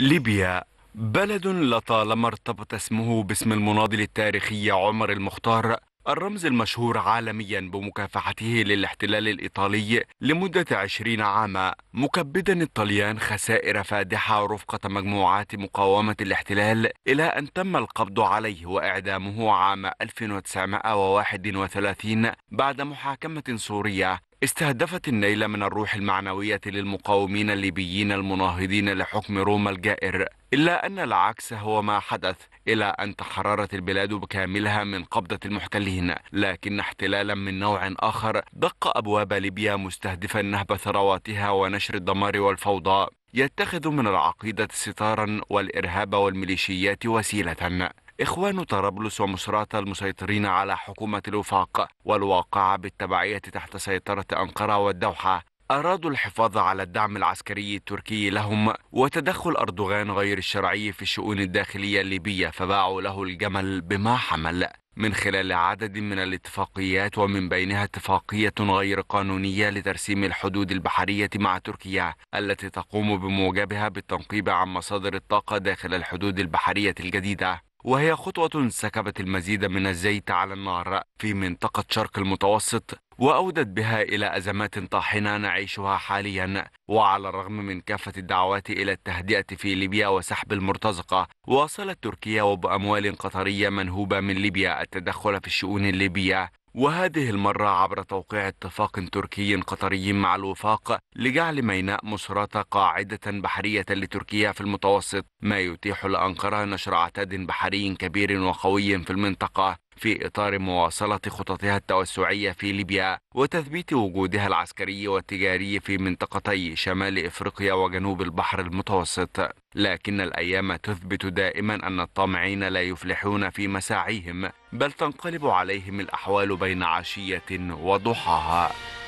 ليبيا بلد لطالما ارتبط اسمه باسم المناضل التاريخي عمر المختار الرمز المشهور عالميا بمكافحته للاحتلال الإيطالي لمدة عشرين عاما مكبدا الطليان خسائر فادحة رفقة مجموعات مقاومة الاحتلال إلى أن تم القبض عليه وإعدامه عام 1931 بعد محاكمة سورية استهدفت النيل من الروح المعنوية للمقاومين الليبيين المناهضين لحكم روما الجائر إلا أن العكس هو ما حدث إلى أن تحررت البلاد بكاملها من قبضة المحتلين لكن احتلالا من نوع آخر دق أبواب ليبيا مستهدفا نهب ثرواتها ونشر الدمار والفوضى يتخذ من العقيدة ستارا والإرهاب والميليشيات وسيلة إخوان طرابلس ومصراتة المسيطرين على حكومة الوفاق والواقعة بالتبعية تحت سيطرة أنقرة والدوحة أرادوا الحفاظ على الدعم العسكري التركي لهم وتدخل أردوغان غير الشرعي في الشؤون الداخلية الليبية فباعوا له الجمل بما حمل من خلال عدد من الاتفاقيات ومن بينها اتفاقية غير قانونية لترسيم الحدود البحرية مع تركيا التي تقوم بموجبها بالتنقيب عن مصادر الطاقة داخل الحدود البحرية الجديدة وهي خطوة سكبت المزيد من الزيت على النار في منطقة شرق المتوسط وأودت بها إلى أزمات طاحنة نعيشها حاليا وعلى الرغم من كافة الدعوات إلى التهدئة في ليبيا وسحب المرتزقة واصلت تركيا وبأموال قطرية منهوبة من ليبيا التدخل في الشؤون الليبية وهذه المرة عبر توقيع اتفاق تركي قطري مع الوفاق لجعل ميناء مصراتة قاعدة بحرية لتركيا في المتوسط ما يتيح لأنقرة نشر عتاد بحري كبير وقوي في المنطقة في إطار مواصلة خططها التوسعية في ليبيا وتثبيت وجودها العسكري والتجاري في منطقتي شمال إفريقيا وجنوب البحر المتوسط لكن الأيام تثبت دائما أن الطامعين لا يفلحون في مساعيهم بل تنقلب عليهم الأحوال بين عشية وضحاها